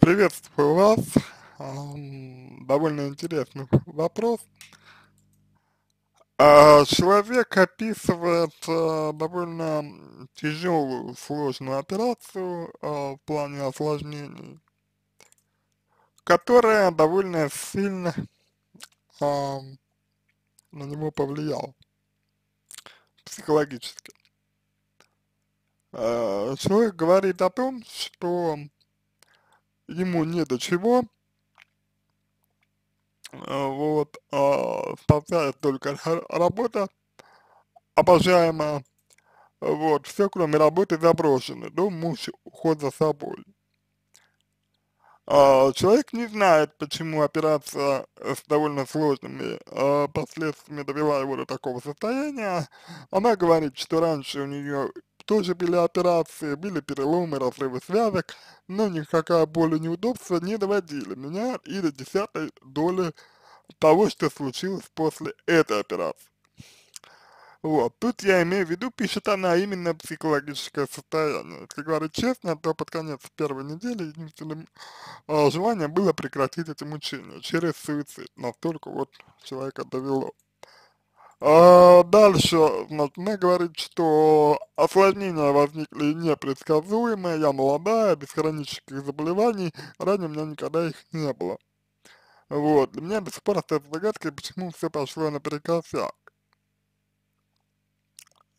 Приветствую вас. Довольно интересный вопрос. А, человек описывает а, довольно тяжелую, сложную операцию а, в плане осложнений, которая довольно сильно на него повлияла психологически. Человек говорит о том, что ему не до чего, э, вот, э, а, спасает только работа обожаемая, вот, все кроме работы заброшены. дом, муж, уход за собой. Э, человек не знает, почему операция э, с довольно сложными э, последствиями довела его до такого состояния. Она говорит, что раньше у нее тоже были операции, были переломы, разрывы связок, но никакая боль и неудобства не доводили меня и до десятой доли того, что случилось после этой операции. Вот, тут я имею в виду, пишет она, а именно психологическое состояние. Если говорить честно, то под конец первой недели единственным э, желанием было прекратить эти мучения через суицид. Настолько вот человека довело. А, дальше значит, она говорит, что осложнения возникли непредсказуемые, я молодая, без хронических заболеваний, ранее у меня никогда их не было. Вот, для меня до сих пор остается загадкой, почему все пошло наперекосяк.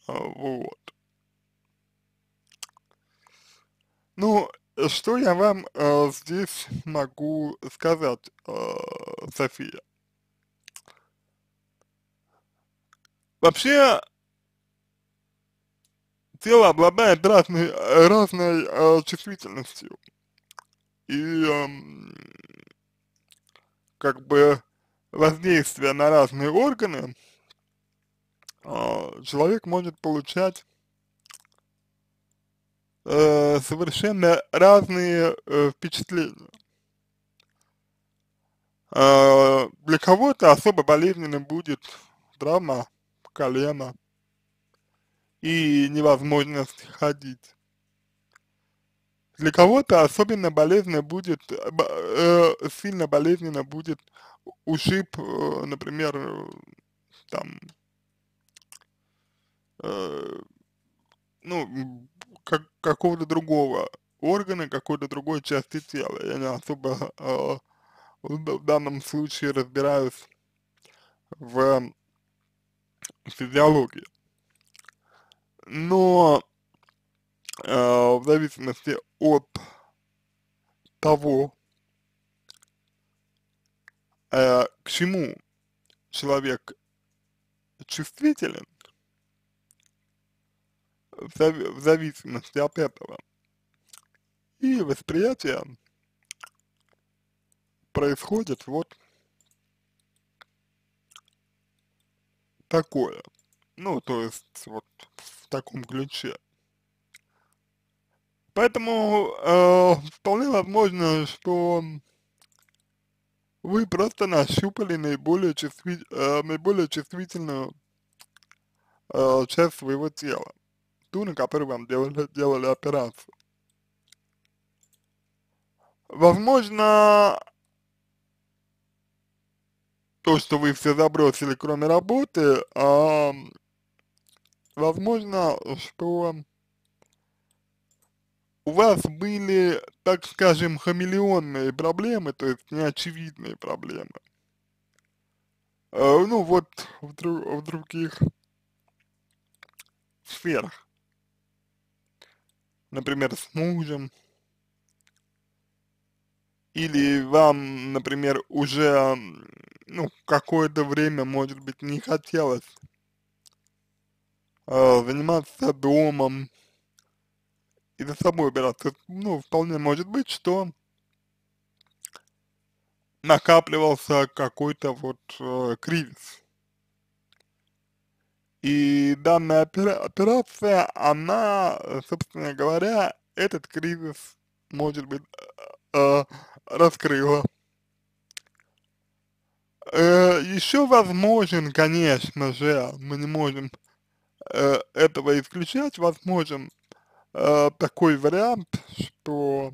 А, вот. Ну, что я вам э, здесь могу сказать, э, София? Вообще, тело обладает разной, разной э, чувствительностью. И э, как бы воздействие на разные органы э, человек может получать э, совершенно разные э, впечатления. Э, для кого-то особо болезненным будет травма колено и невозможность ходить. Для кого-то особенно болезненно будет, э, сильно болезненно будет ушиб, э, например, там, э, ну, как, какого-то другого органа, какой-то другой части тела. Я не особо э, в данном случае разбираюсь в физиологии, Но э, в зависимости от того, э, к чему человек чувствителен, в, зав в зависимости от этого, и восприятие происходит вот такое. Ну, то есть, вот в таком ключе. Поэтому э, вполне возможно, что вы просто нащупали наиболее, чувствитель, э, наиболее чувствительную э, часть своего тела, ту, на которую вам делали, делали операцию. Возможно, то, что вы все забросили, кроме работы, а возможно, что у вас были, так скажем, хамелеонные проблемы, то есть неочевидные проблемы. Э, ну вот, в, дру в других сферах. Например, с мужем. Или вам, например, уже ну, какое-то время, может быть, не хотелось э, заниматься домом и за собой убираться. Ну, вполне может быть, что накапливался какой-то вот э, кризис. И данная опера операция, она, собственно говоря, этот кризис, может быть, э, э раскрыла э, еще возможен, конечно же, мы не можем э, этого исключать, возможен э, такой вариант, что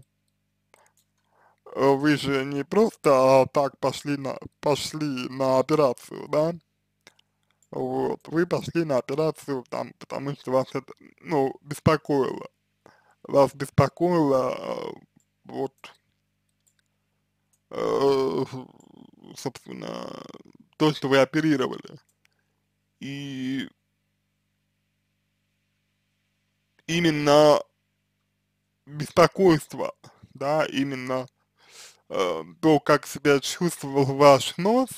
э, вы же не просто а, так пошли на, пошли на операцию, да? Вот, вы пошли на операцию там, потому что вас это, ну, беспокоило. Вас беспокоило, э, вот, э, собственно, то, что вы оперировали. И именно беспокойство, да, именно э, то, как себя чувствовал ваш нос,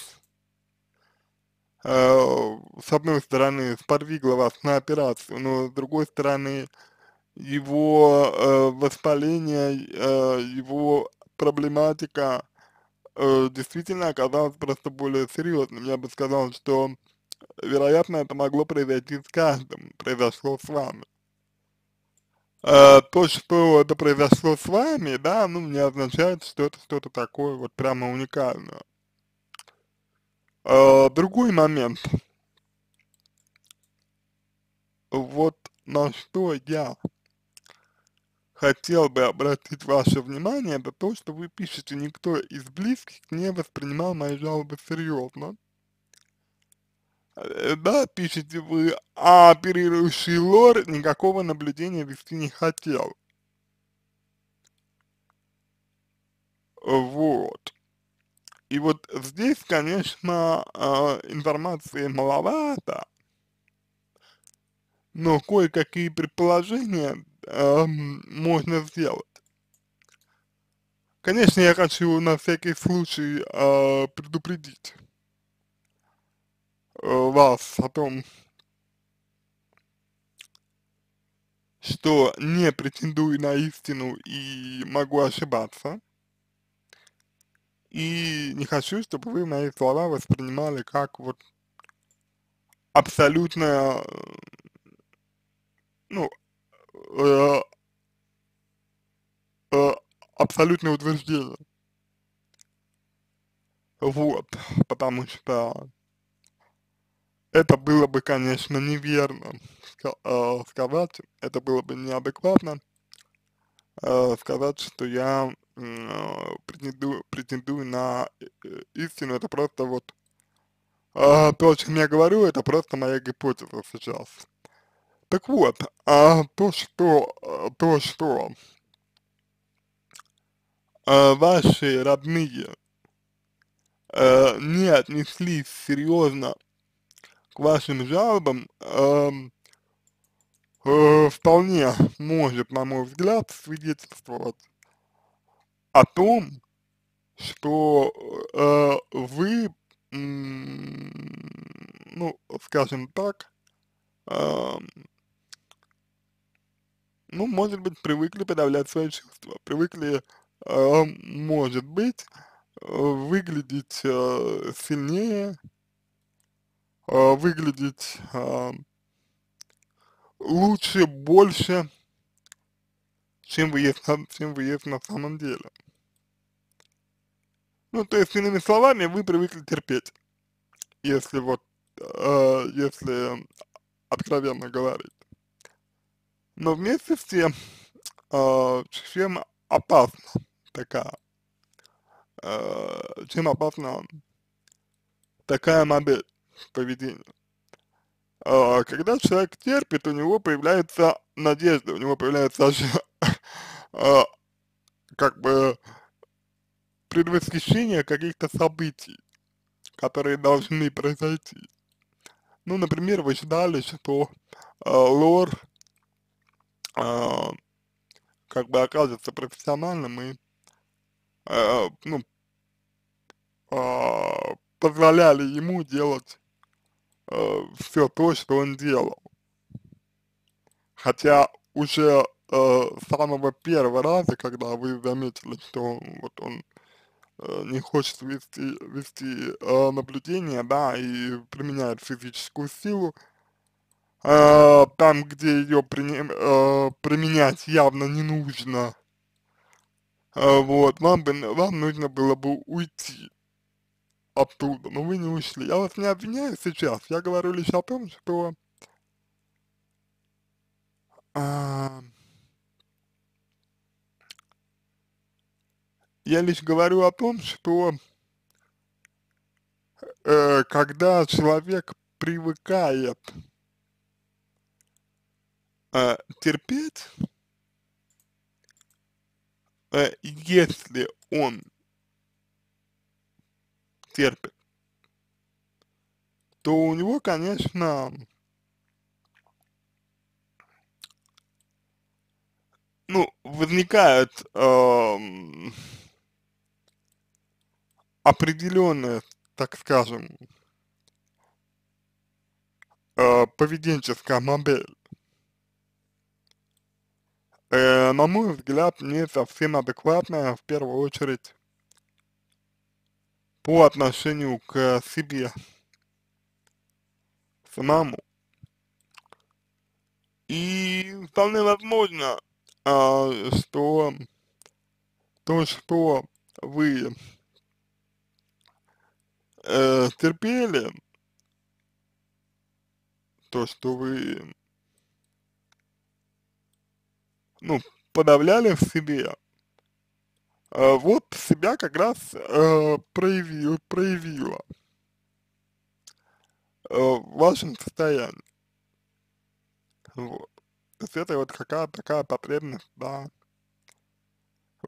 э, с одной стороны, сподвигло вас на операцию, но с другой стороны, его э, воспаление, э, его проблематика – Э, действительно оказалось просто более серьезным. Я бы сказал, что, вероятно, это могло произойти с каждым, произошло с вами. Э, то, что это произошло с вами, да, ну, не означает, что это что-то такое вот прямо уникальное. Э, другой момент. Вот на что я хотел бы обратить ваше внимание, это то, что вы пишете, никто из близких не воспринимал мои жалобы серьезно. Э, да, пишете вы, а оперирующий лор никакого наблюдения вести не хотел. Вот. И вот здесь, конечно, а, информации маловато, но кое-какие предположения э, можно сделать. Конечно, я хочу на всякий случай а, э, предупредить вас о том, что не претендую на истину и могу ошибаться. И не хочу, чтобы вы мои слова воспринимали как вот абсолютно, э, ну, э, э абсолютное утверждение. Вот, потому что это было бы, конечно, неверно э, сказать, это было бы неадекватно э, сказать, что я претендую, претендую на истину, это просто вот э, то, о чем я говорю, это просто моя гипотеза сейчас. Так вот, а то, что, э, то, что а, ваши родные а, не отнеслись серьезно к вашим жалобам, а, а, вполне может, на мой взгляд, свидетельствовать о том, что э, вы, ну, скажем так, э, ну, может быть, привыкли подавлять свои чувства, привыкли, э, может быть, э, выглядеть э, сильнее, э, выглядеть э, лучше, больше, чем вы, есть, чем вы есть на самом деле. Ну, то есть, иными словами, вы привыкли терпеть, если вот, э, если откровенно говорить. Но вместе с тем, э, чем опасна такая, э, чем опасна такая модель поведения. Э, когда человек терпит, у него появляется надежда, у него появляется э, как бы предвосхищение каких-то событий, которые должны произойти. Ну, например, вы считали, что э, лор а, как бы окажется профессиональным и, а, ну, а, позволяли ему делать все то, что он делал. Хотя уже э, самого первого раза, когда вы заметили, что вот он не хочет вести, вести э, наблюдение, да, и применяет физическую силу, э, Э, там, где ее э, применять явно не нужно, э, вот, вам, бы, вам нужно было бы уйти оттуда, но вы не ушли. Я вас не обвиняю сейчас, я говорю лишь о том, что э, я лишь говорю о том, что э, когда человек привыкает э, терпеть, э, если он терпит, то у него, конечно, ну, возникает э, определенная, так скажем, э, поведенческая модель э, на мой взгляд, не совсем адекватная, в первую очередь, по отношению к себе самому. И вполне возможно, э, что то, что вы э, терпели, то, что вы ну, подавляли в себе, э, вот себя как раз э, проявил, проявила э, в вашем состоянии. Вот. То есть это вот какая такая потребность, да,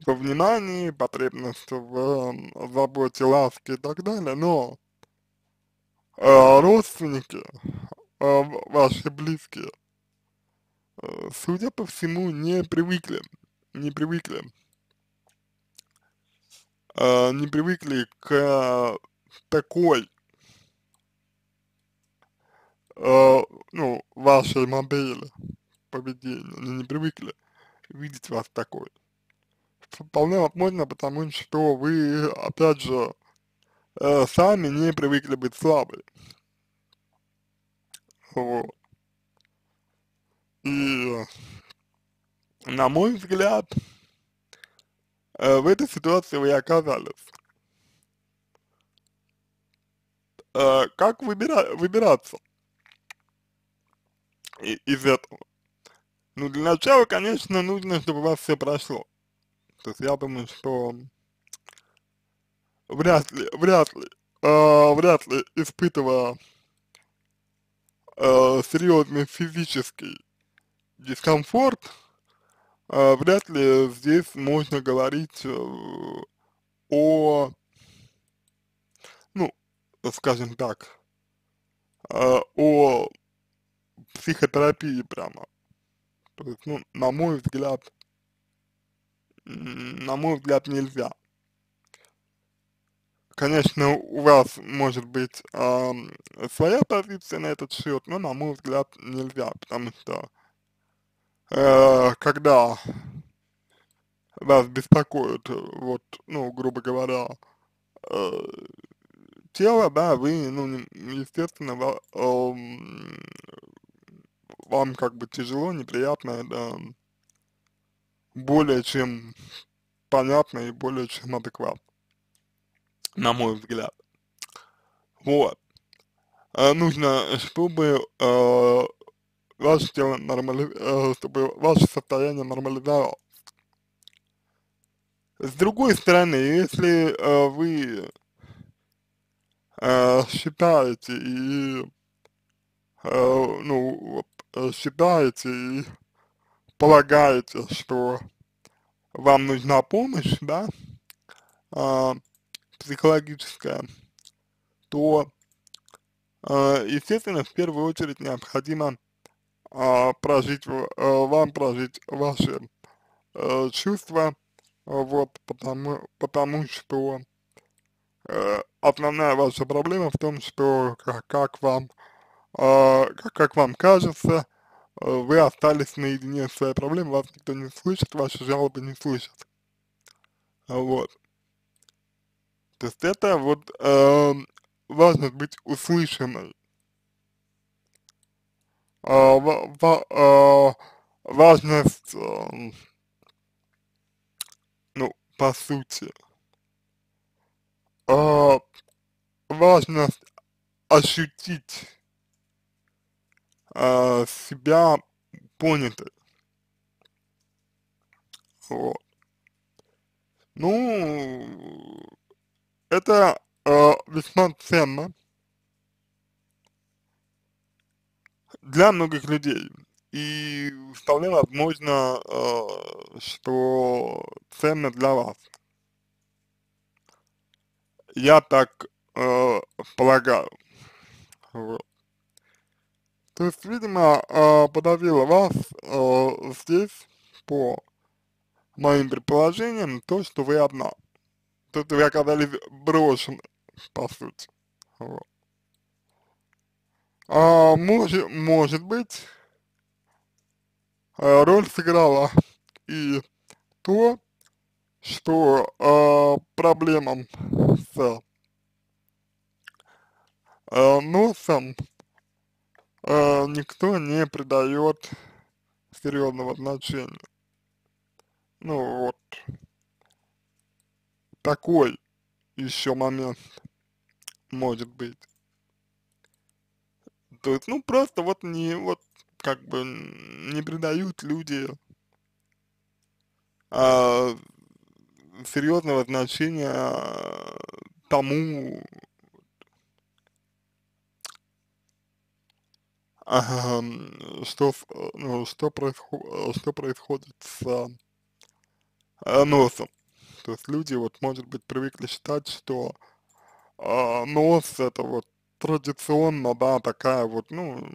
во внимании, потребность в э, заботе, ласке и так далее, но э, родственники, э, ваши близкие, Э, судя по всему, не привыкли, не привыкли, а, не привыкли к такой, э, ну, вашей модели поведения, они не привыкли видеть вас такой. Вполне возможно, потому что вы, опять же, э, сами не привыкли быть слабой. Вот. И, на мой взгляд, э, в этой ситуации вы оказались. Э, как выбира выбираться из этого? Ну, для начала, конечно, нужно, чтобы у вас все прошло. То есть я думаю, что вряд ли, вряд ли, э, вряд ли испытывая э, серьезный физический дискомфорт, э, вряд ли здесь можно говорить э, о, ну, скажем так, э, о психотерапии прямо. То есть, ну, на мой взгляд, на мой взгляд, нельзя. Конечно, у вас может быть э, своя позиция на этот счет, но на мой взгляд нельзя, потому что Э, когда вас беспокоит, вот, ну, грубо говоря, э, тело, да, вы, ну, естественно, ва, э, вам как бы тяжело, неприятно, это более чем понятно и более чем адекватно, на мой взгляд. Вот. Э, нужно, э, чтобы э, ваше тело нормали... Э, чтобы ваше состояние нормализовалось. С другой стороны, если э, вы э, считаете и э, ну считаете и полагаете, что вам нужна помощь, да, психологическая, то, естественно, в первую очередь необходимо а, прожить, а, вам прожить ваши а, чувства, вот, потому, потому что а, основная ваша проблема в том, что как, как вам, а, как, как вам кажется, вы остались наедине с своей проблемой, вас никто не слышит, ваши жалобы не слышат. Вот. То есть это вот э, важно быть услышанной. А, а, важность, э, ну, по сути, а, важность ощутить себя понятой. Вот. Ну, это э, весьма ценно для многих людей. И вполне возможно, э, что ценно для вас. Я так э, полагаю. Вот. То есть, видимо, э, подавило вас э, здесь, по моим предположениям, то, что вы одна. То, что вы оказались брошены, по сути. Вот. А, может, может быть, э, роль сыграла и то, что а, э, проблемам с а, носом а, никто не придает серьезного значения. Ну вот, такой еще момент может быть то есть, ну, просто вот не, вот, как бы, не придают люди а, серьезного значения а, тому, что, ну, что, происход, что происходит с а, носом. То есть люди вот, может быть, привыкли считать, что а, нос это вот традиционно, да, такая вот, ну,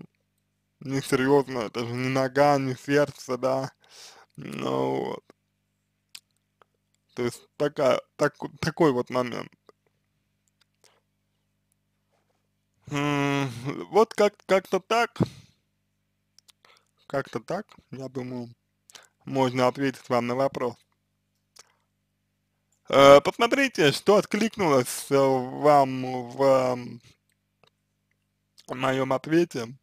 несерьезная, это же не нога, ни сердце, да, ну вот. То есть такая, так, такой вот момент. Вот как, как-то так, как-то так, я думаю, можно ответить вам на вопрос. Э, посмотрите, что откликнулось э, вам в моем ответе.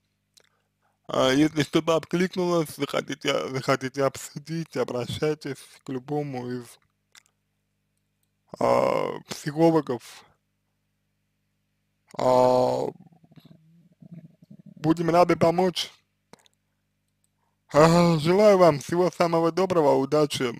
А, если что-то откликнулось, захотите, захотите обсудить, обращайтесь к любому из а, психологов. А, будем рады помочь. А, желаю вам всего самого доброго, удачи.